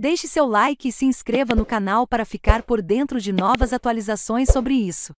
Deixe seu like e se inscreva no canal para ficar por dentro de novas atualizações sobre isso.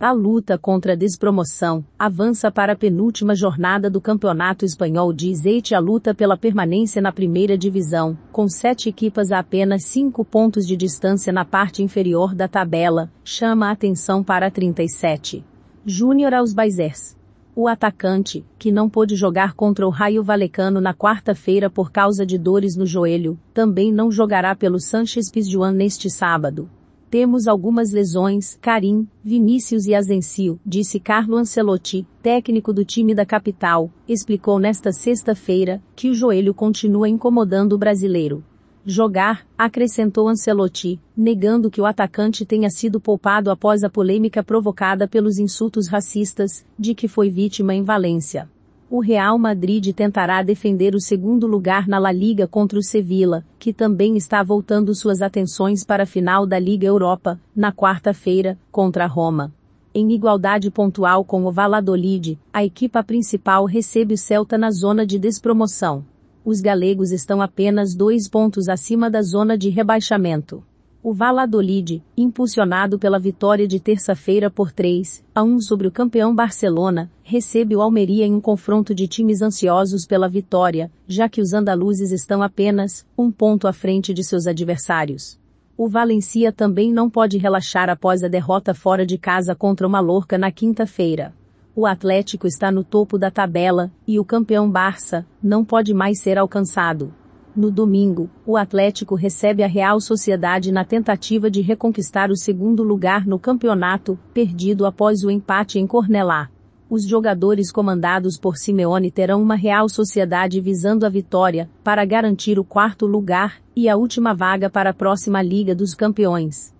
A luta contra a despromoção avança para a penúltima jornada do Campeonato Espanhol de Azeite. A luta pela permanência na primeira divisão, com sete equipas a apenas cinco pontos de distância na parte inferior da tabela, chama a atenção para 37. Júnior aos Baizers. O atacante, que não pôde jogar contra o Raio Valecano na quarta-feira por causa de dores no joelho, também não jogará pelo Sanchez Pizjuan neste sábado. Temos algumas lesões, Karim, Vinícius e Azencio, disse Carlo Ancelotti, técnico do time da capital, explicou nesta sexta-feira que o joelho continua incomodando o brasileiro jogar, acrescentou Ancelotti, negando que o atacante tenha sido poupado após a polêmica provocada pelos insultos racistas, de que foi vítima em Valência. O Real Madrid tentará defender o segundo lugar na La Liga contra o Sevilla, que também está voltando suas atenções para a final da Liga Europa, na quarta-feira, contra Roma em igualdade pontual com o Valladolid, a equipa principal recebe o Celta na zona de despromoção os galegos estão apenas dois pontos acima da zona de rebaixamento. O Valladolid, impulsionado pela vitória de terça-feira por 3 a 1 sobre o campeão Barcelona, recebe o Almeria em um confronto de times ansiosos pela vitória, já que os andaluzes estão apenas um ponto à frente de seus adversários o Valencia também não pode relaxar após a derrota fora de casa contra o Mallorca na quinta-feira o Atlético está no topo da tabela, e o campeão Barça, não pode mais ser alcançado. No domingo, o Atlético recebe a Real Sociedade na tentativa de reconquistar o segundo lugar no campeonato, perdido após o empate em Cornelá. Os jogadores comandados por Simeone terão uma Real Sociedade visando a vitória, para garantir o quarto lugar, e a última vaga para a próxima Liga dos Campeões.